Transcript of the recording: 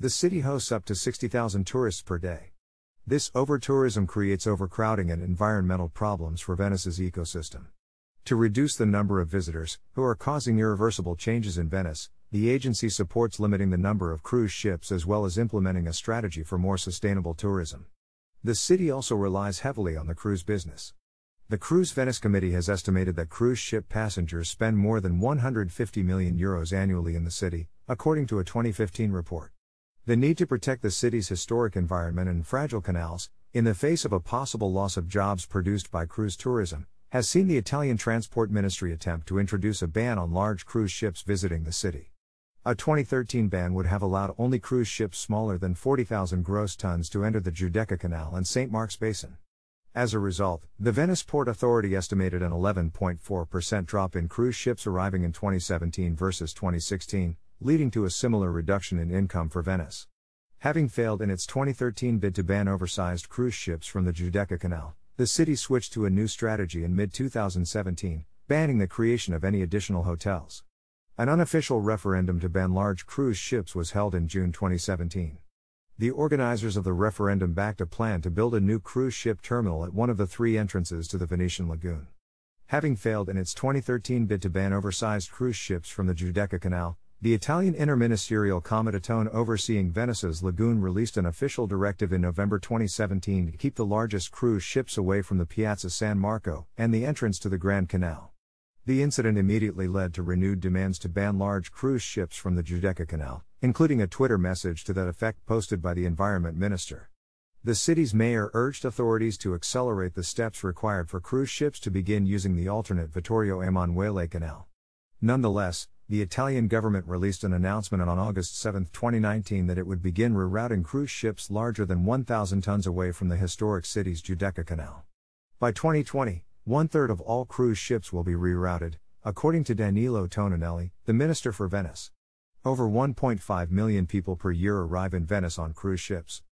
The city hosts up to 60,000 tourists per day. This overtourism creates overcrowding and environmental problems for Venice's ecosystem. To reduce the number of visitors, who are causing irreversible changes in Venice, the agency supports limiting the number of cruise ships as well as implementing a strategy for more sustainable tourism. The city also relies heavily on the cruise business. The Cruise Venice Committee has estimated that cruise ship passengers spend more than 150 million euros annually in the city, according to a 2015 report. The need to protect the city's historic environment and fragile canals, in the face of a possible loss of jobs produced by cruise tourism, has seen the Italian Transport Ministry attempt to introduce a ban on large cruise ships visiting the city. A 2013 ban would have allowed only cruise ships smaller than 40,000 gross tons to enter the Giudecca Canal and St. Mark's Basin. As a result, the Venice Port Authority estimated an 11.4% drop in cruise ships arriving in 2017 versus 2016, leading to a similar reduction in income for Venice. Having failed in its 2013 bid to ban oversized cruise ships from the Giudecca Canal, the city switched to a new strategy in mid 2017, banning the creation of any additional hotels. An unofficial referendum to ban large cruise ships was held in June 2017. The organizers of the referendum backed a plan to build a new cruise ship terminal at one of the three entrances to the Venetian lagoon. Having failed in its 2013 bid to ban oversized cruise ships from the Giudecca Canal, the Italian Interministerial Comitatone overseeing Venice's lagoon released an official directive in November 2017 to keep the largest cruise ships away from the Piazza San Marco and the entrance to the Grand Canal. The incident immediately led to renewed demands to ban large cruise ships from the Giudecca Canal, including a Twitter message to that effect posted by the Environment Minister. The city's mayor urged authorities to accelerate the steps required for cruise ships to begin using the alternate Vittorio Emanuele Canal. Nonetheless, the Italian government released an announcement on August 7, 2019 that it would begin rerouting cruise ships larger than 1,000 tons away from the historic city's Giudecca Canal. By 2020, one third of all cruise ships will be rerouted, according to Danilo Toninelli, the minister for Venice. Over 1.5 million people per year arrive in Venice on cruise ships.